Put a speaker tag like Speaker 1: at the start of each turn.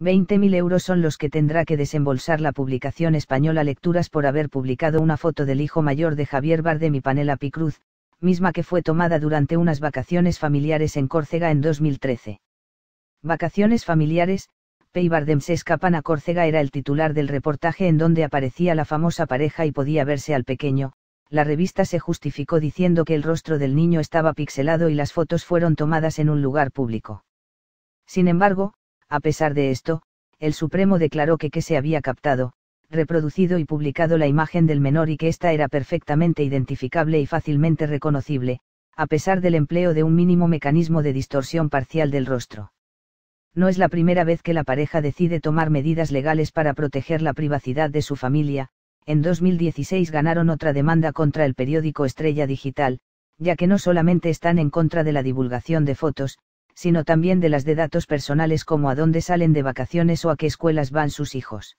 Speaker 1: 20.000 euros son los que tendrá que desembolsar la publicación española Lecturas por haber publicado una foto del hijo mayor de Javier Bardem y Panela Picruz, misma que fue tomada durante unas vacaciones familiares en Córcega en 2013. Vacaciones familiares, Pei Bardem se escapan a Córcega era el titular del reportaje en donde aparecía la famosa pareja y podía verse al pequeño, la revista se justificó diciendo que el rostro del niño estaba pixelado y las fotos fueron tomadas en un lugar público. Sin embargo, a pesar de esto, el Supremo declaró que que se había captado, reproducido y publicado la imagen del menor y que ésta era perfectamente identificable y fácilmente reconocible, a pesar del empleo de un mínimo mecanismo de distorsión parcial del rostro. No es la primera vez que la pareja decide tomar medidas legales para proteger la privacidad de su familia, en 2016 ganaron otra demanda contra el periódico Estrella Digital, ya que no solamente están en contra de la divulgación de fotos, sino también de las de datos personales como a dónde salen de vacaciones o a qué escuelas van sus hijos.